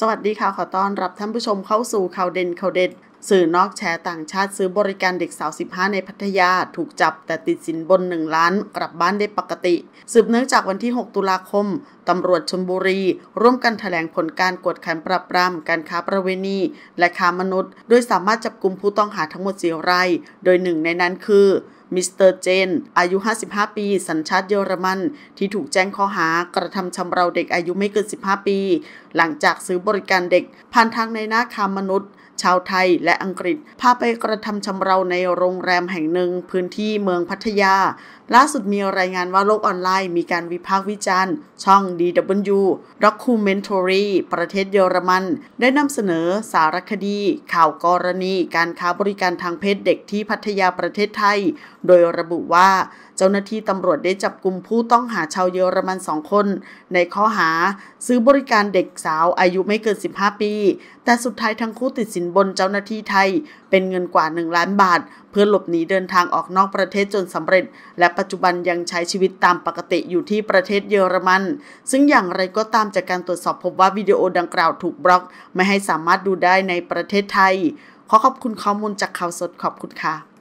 สวัสดีค่ะขอต้อนรับท่านผู้ชมเข้าสู่ข่าวเด่นข่าวเด็ด สื่อนอกแชร์ต่างชาติซื้อบริการเด็กสาว15ในพัทยาถูกจับแต่ติดสินบน 1 ล้านกลับบ้านได้ปกติ สืบเนื่องจากวันที่ 6 ตุลาคม ตำรวจชลบุรี ร่วมกันถแถลงผลการกวดขันปราบปรามการค้าประเวณี และค้ามนุษย์ โดยสามารถจับกลุ่มผู้ต้องหาทั้งหมด4รายโดยหนึ่งในนั้นคือมิสเตอร์เจน อายุ 55 ปี สัญชาติเยอรมันที่ถูกแจ้งข้อหากระทำชำเราเด็กอายุไม่เกิน 15 ปี หลังจากซื้อบริการเด็ก ผ่านทางในหน้าคามนุษย์ ชาวไทยและอังกฤษ พาไปกระทำชำเราในโรงแรมแห่งหนึ่งพื้นที่เมืองพัทยา ล่าสุดมีรายงานว่าโลกออนไลน์มีการวิพากษ์วิจารณ์ ช่อง DW Documentary ประเทศเยอรมัน ได้นำเสนอสารคดี ข่าวกรณี การค้าบริการทางเพศเด็กที่พัทยาประเทศไทยโดยระบุว่าเจ้าหน้าที่ตำรวจได้จับกลุ่มผู้ต้องหาชาวเยอรมันสองคน ในข้อหาซื้อบริการเด็กสาวอายุไม่เกิน 15 ปี แต่สุดท้ายทั้งคู่ติดสินบนเจ้าหน้าที่ไทย เป็นเงินกว่า 1 ล้านบาท เพื่อหลบหนีเดินทางออกนอกประเทศจนสำเร็จ และปัจจุบันยังใช้ชีวิตตามปกติอยู่ที่ประเทศเยอรมันซึ่งอย่างไรก็ตามจากการตรวจสอบพบว่าวิดีโอดังกล่าวถูกบล็อก ไม่ให้สามารถดูได้ในประเทศไทยขอขอบคุณข้อมูลจากข่าวสดขอบคุณค่ะ